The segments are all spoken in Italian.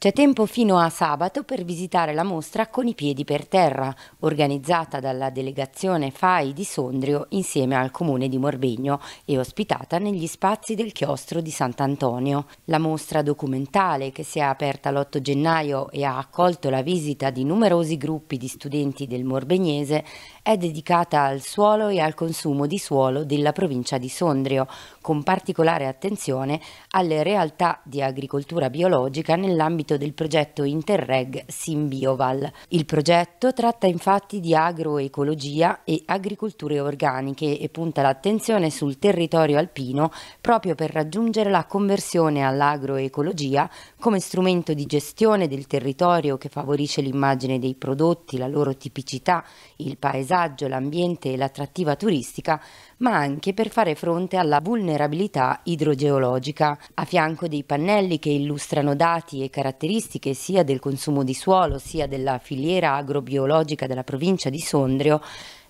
C'è tempo fino a sabato per visitare la mostra Con i piedi per terra, organizzata dalla delegazione FAI di Sondrio insieme al comune di Morbegno e ospitata negli spazi del chiostro di Sant'Antonio. La mostra documentale, che si è aperta l'8 gennaio e ha accolto la visita di numerosi gruppi di studenti del Morbegnese, è dedicata al suolo e al consumo di suolo della provincia di Sondrio, con particolare attenzione alle realtà di agricoltura biologica nell'ambito nell'ambito del progetto Interreg Simbioval. Il progetto tratta infatti di agroecologia e agricolture organiche e punta l'attenzione sul territorio alpino proprio per raggiungere la conversione all'agroecologia come strumento di gestione del territorio che favorisce l'immagine dei prodotti, la loro tipicità, il paesaggio, l'ambiente e l'attrattiva turistica, ma anche per fare fronte alla vulnerabilità idrogeologica. A fianco dei pannelli che illustrano dati e caratteristiche caratteristiche sia del consumo di suolo sia della filiera agrobiologica della provincia di Sondrio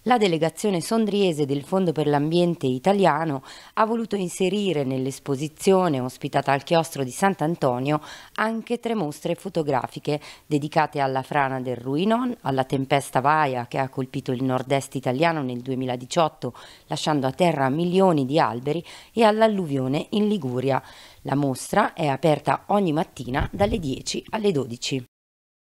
la delegazione sondriese del Fondo per l'Ambiente italiano ha voluto inserire nell'esposizione ospitata al chiostro di Sant'Antonio anche tre mostre fotografiche dedicate alla frana del Ruinon, alla tempesta Vaia che ha colpito il nord-est italiano nel 2018 lasciando a terra milioni di alberi e all'alluvione in Liguria. La mostra è aperta ogni mattina dalle 10 alle 12.